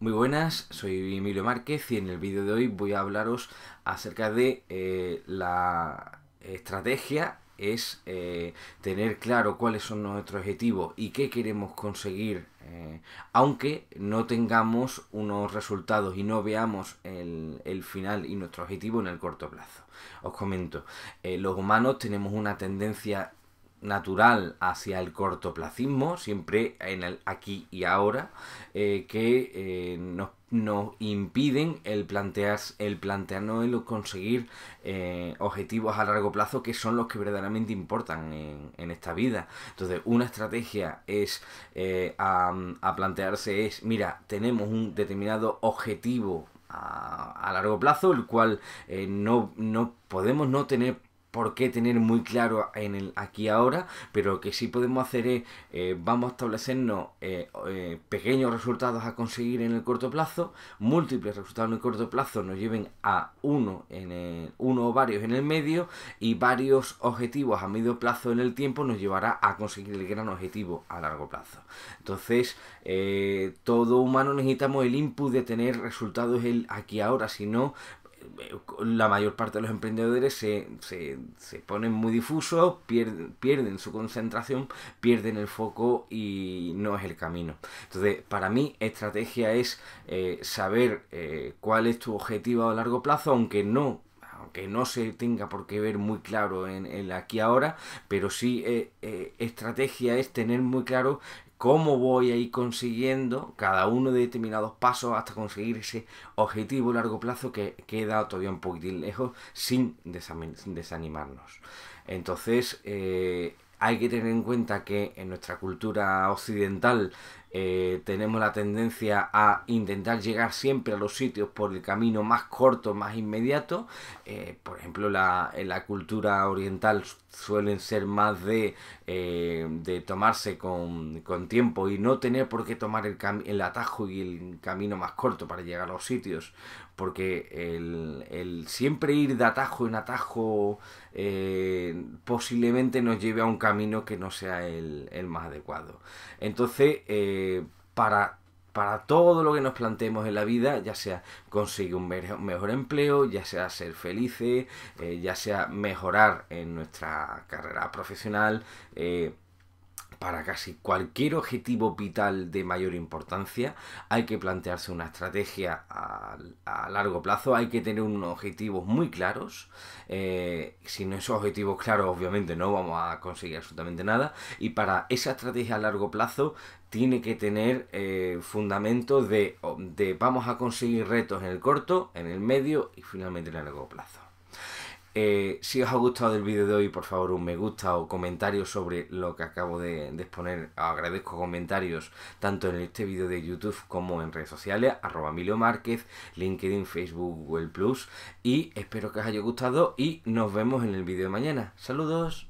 Muy buenas, soy Emilio Márquez y en el vídeo de hoy voy a hablaros acerca de eh, la estrategia es eh, tener claro cuáles son nuestros objetivos y qué queremos conseguir, eh, aunque no tengamos unos resultados y no veamos el, final y nuestro objetivo en el corto plazo. Os comento, los humanos tenemos una tendencia natural hacia el cortoplacismo, siempre en el aquí y ahora, eh, que eh, nos, impiden el, plantear, el plantearnos el conseguir eh, objetivos a largo plazo que son los que verdaderamente importan en, esta vida. Entonces, una estrategia es a, plantearse es, mira, tenemos un determinado objetivo a, a, largo plazo, el cual no, no podemos no tener por qué tener muy claro en el aquí ahora, pero que sí podemos hacer es, eh, vamos a establecernos eh, eh, pequeños resultados a conseguir en el corto plazo, múltiples resultados en el corto plazo nos lleven a uno, en uno o varios en el medio y varios objetivos a medio plazo en el tiempo nos llevará a conseguir el gran objetivo a largo plazo. Entonces, todo humano necesitamos el input de tener resultados el aquí ahora, si no, eh, la mayor parte de los emprendedores se, se, ponen muy difusos, pierden, su concentración, pierden el foco y no es el camino. Entonces, para mí, estrategia es eh, saber eh, cuál es tu objetivo a largo plazo, aunque no aunque no se tenga por qué ver muy claro en el aquí ahora, pero sí estrategia es tener muy claro cómo voy a ir consiguiendo cada uno de determinados pasos hasta conseguir ese objetivo a largo plazo que queda todavía un poquitín lejos sin desanimarnos. Entonces, eh, hay que tener en cuenta que en nuestra cultura occidental eh, tenemos la tendencia a intentar llegar siempre a los sitios por el camino más corto, más inmediato. Eh, por ejemplo, la, en la cultura oriental suelen ser más de, eh, tomarse con, tiempo y no tener por qué tomar el, atajo y el camino más corto para llegar a los sitios. Porque el, siempre ir de atajo en atajo posiblemente nos lleve a un camino que no sea el, más adecuado. Entonces, eh, para, para todo lo que nos planteemos en la vida, ya sea conseguir un mejor empleo, ya sea ser felices, eh, ya sea mejorar en nuestra carrera profesional, eh, para casi cualquier objetivo vital de mayor importancia hay que plantearse una estrategia a, largo plazo, hay que tener unos objetivos muy claros. Eh, sin esos objetivos claros obviamente no vamos a conseguir absolutamente nada. Y para esa estrategia a largo plazo tiene que tener eh, fundamentos de, de vamos a conseguir retos en el corto, en el medio y finalmente en el largo plazo. Eh, si os ha gustado el vídeo de hoy, por favor, un me gusta o comentarios sobre lo que acabo de, exponer. agradezco comentarios tanto en este vídeo de YouTube como en redes sociales, arroba Emilio Márquez, LinkedIn, Facebook, Google Plus. Y espero que os haya gustado y nos vemos en el vídeo de mañana. Saludos.